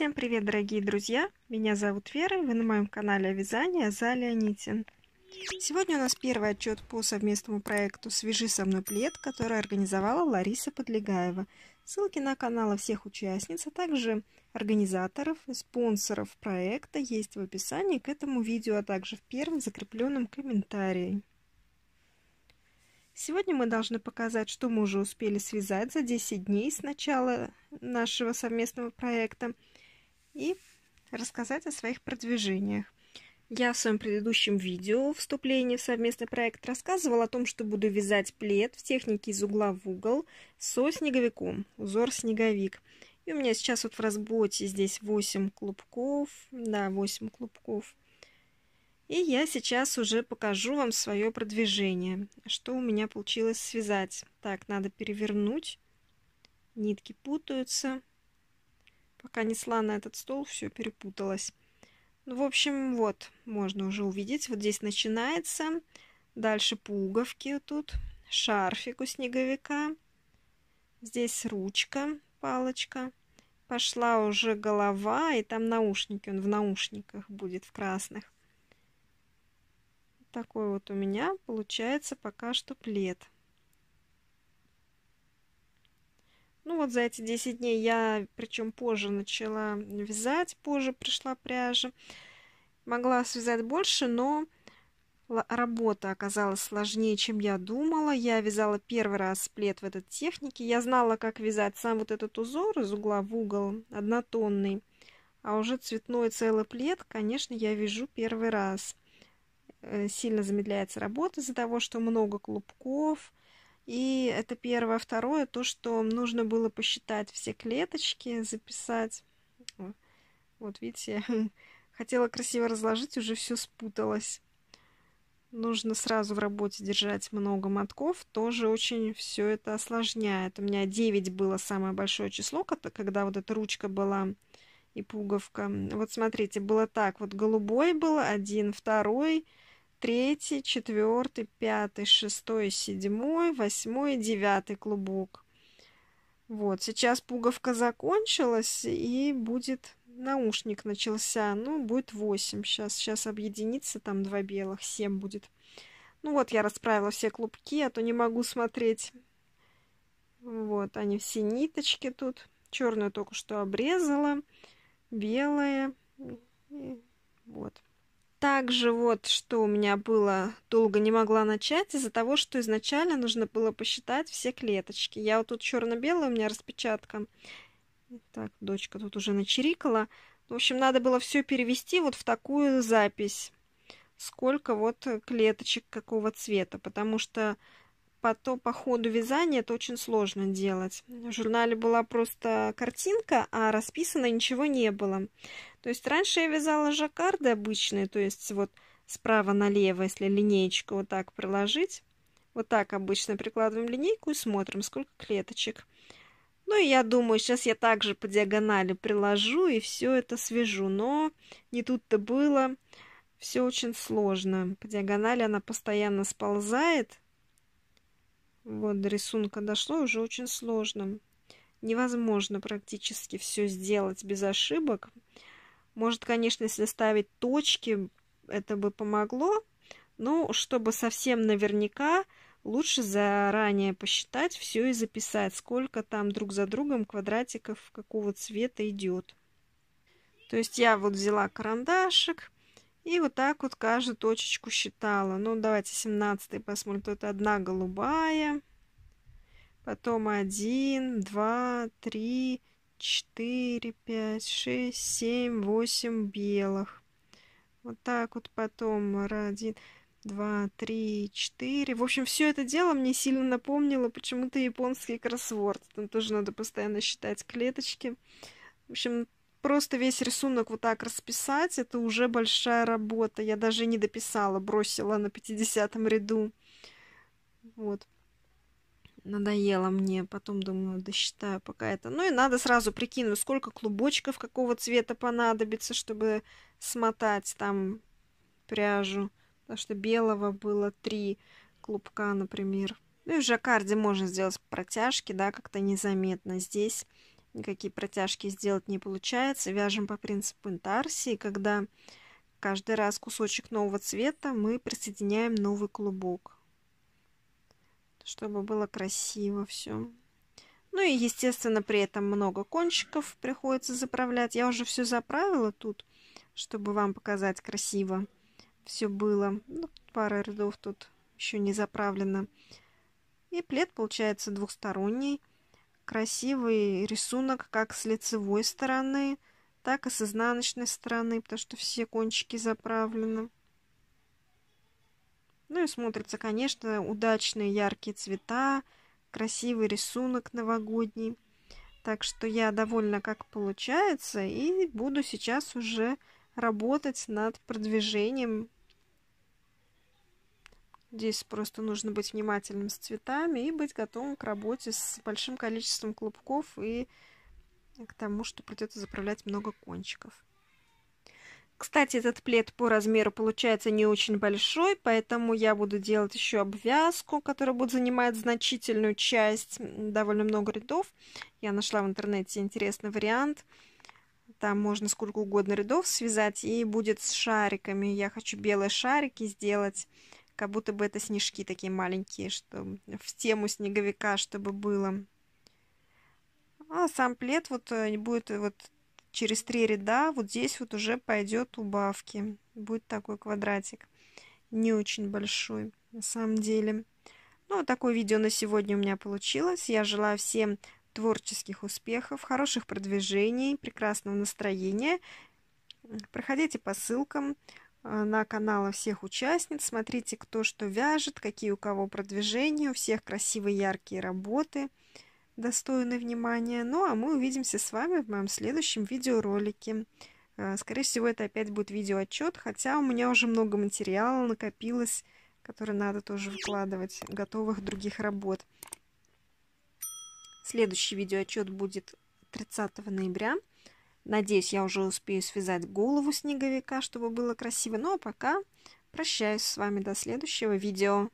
Всем привет, дорогие друзья! Меня зовут Вера, вы на моем канале о вязании за Нитин. Сегодня у нас первый отчет по совместному проекту «Свяжи со мной плед», который организовала Лариса Подлегаева. Ссылки на каналы всех участниц, а также организаторов и спонсоров проекта есть в описании к этому видео, а также в первом закрепленном комментарии. Сегодня мы должны показать, что мы уже успели связать за 10 дней с начала нашего совместного проекта – и рассказать о своих продвижениях. Я в своем предыдущем видео вступлении в совместный проект рассказывала о том, что буду вязать плед в технике из угла в угол со снеговиком, узор снеговик. И у меня сейчас вот в разботе здесь 8 клубков, да, 8 клубков. И я сейчас уже покажу вам свое продвижение, что у меня получилось связать. Так, надо перевернуть, нитки путаются. Пока несла на этот стол, все перепуталось. Ну, в общем, вот, можно уже увидеть. Вот здесь начинается. Дальше пуговки тут. Шарфик у снеговика. Здесь ручка, палочка. Пошла уже голова, и там наушники. Он в наушниках будет, в красных. Такой вот у меня получается пока что плед. Ну вот за эти 10 дней я, причем позже начала вязать, позже пришла пряжа. Могла связать больше, но работа оказалась сложнее, чем я думала. Я вязала первый раз плед в этой технике. Я знала, как вязать сам вот этот узор из угла в угол, однотонный. А уже цветной целый плед, конечно, я вяжу первый раз. Э, сильно замедляется работа из-за того, что много клубков – и это первое. Второе, то, что нужно было посчитать все клеточки, записать. Вот видите, хотела красиво разложить, уже все спуталось. Нужно сразу в работе держать много мотков, тоже очень все это осложняет. У меня 9 было самое большое число, когда вот эта ручка была и пуговка. Вот смотрите, было так, вот голубой был, один, второй, третий, четвертый, пятый, шестой, седьмой, восьмой, девятый клубок. Вот, сейчас пуговка закончилась и будет наушник начался. Ну, будет 8 сейчас. Сейчас объединится, там два белых, 7 будет. Ну вот, я расправила все клубки, а то не могу смотреть. Вот, они все ниточки тут. Черную только что обрезала, белые. Также вот, что у меня было, долго не могла начать из-за того, что изначально нужно было посчитать все клеточки. Я вот тут черно-белая у меня распечатка. Так, дочка тут уже начерикала. В общем, надо было все перевести вот в такую запись. Сколько вот э, клеточек какого цвета, потому что по, то, по ходу вязания это очень сложно делать. В журнале была просто картинка, а расписано ничего не было. То есть раньше я вязала жаккарды обычные, то есть вот справа налево, если линеечку вот так приложить, вот так обычно прикладываем линейку и смотрим, сколько клеточек. Ну и я думаю, сейчас я также по диагонали приложу и все это свяжу, но не тут-то было. Все очень сложно. По диагонали она постоянно сползает. Вот до рисунка дошло, уже очень сложно. Невозможно практически все сделать без ошибок. Может, конечно, если ставить точки, это бы помогло, но чтобы совсем наверняка, лучше заранее посчитать все и записать, сколько там друг за другом квадратиков какого цвета идет. То есть я вот взяла карандашик и вот так вот каждую точечку считала. Ну, давайте 17 посмотрим. Тут одна голубая, потом 1, 2, 3, 4, 5, 6, 7, 8 белых. Вот так вот потом 1, 2, 3, 4. В общем, все это дело мне сильно напомнило почему-то японский кроссворд. Там тоже надо постоянно считать клеточки. В общем, просто весь рисунок вот так расписать, это уже большая работа. Я даже не дописала, бросила на 50 ряду. Вот надоело мне. Потом думаю, досчитаю пока это. Ну и надо сразу прикинуть, сколько клубочков какого цвета понадобится, чтобы смотать там пряжу. Потому что белого было три клубка, например. Ну и в жаккарде можно сделать протяжки, да, как-то незаметно. Здесь никакие протяжки сделать не получается. Вяжем по принципу интарсии, когда каждый раз кусочек нового цвета мы присоединяем новый клубок чтобы было красиво все. Ну и, естественно, при этом много кончиков приходится заправлять. Я уже все заправила тут, чтобы вам показать красиво все было. Ну, пара рядов тут еще не заправлена. И плед получается двухсторонний. Красивый рисунок как с лицевой стороны, так и с изнаночной стороны, потому что все кончики заправлены. Ну и смотрятся, конечно, удачные яркие цвета, красивый рисунок новогодний. Так что я довольна, как получается, и буду сейчас уже работать над продвижением. Здесь просто нужно быть внимательным с цветами и быть готовым к работе с большим количеством клубков и к тому, что придется заправлять много кончиков. Кстати, этот плед по размеру получается не очень большой, поэтому я буду делать еще обвязку, которая будет занимать значительную часть, довольно много рядов. Я нашла в интернете интересный вариант. Там можно сколько угодно рядов связать, и будет с шариками. Я хочу белые шарики сделать, как будто бы это снежки такие маленькие, чтобы в тему снеговика, чтобы было. А сам плед вот э, будет вот через три ряда вот здесь вот уже пойдет убавки. Будет такой квадратик. Не очень большой на самом деле. Ну, вот такое видео на сегодня у меня получилось. Я желаю всем творческих успехов, хороших продвижений, прекрасного настроения. Проходите по ссылкам э, на каналы всех участниц, смотрите, кто что вяжет, какие у кого продвижения, у всех красивые яркие работы достойны внимания. Ну, а мы увидимся с вами в моем следующем видеоролике. Э, скорее всего, это опять будет видеоотчет, хотя у меня уже много материала накопилось, который надо тоже выкладывать, готовых других работ. Следующий видеоотчет будет 30 ноября. Надеюсь, я уже успею связать голову снеговика, чтобы было красиво. Ну а пока прощаюсь с вами до следующего видео.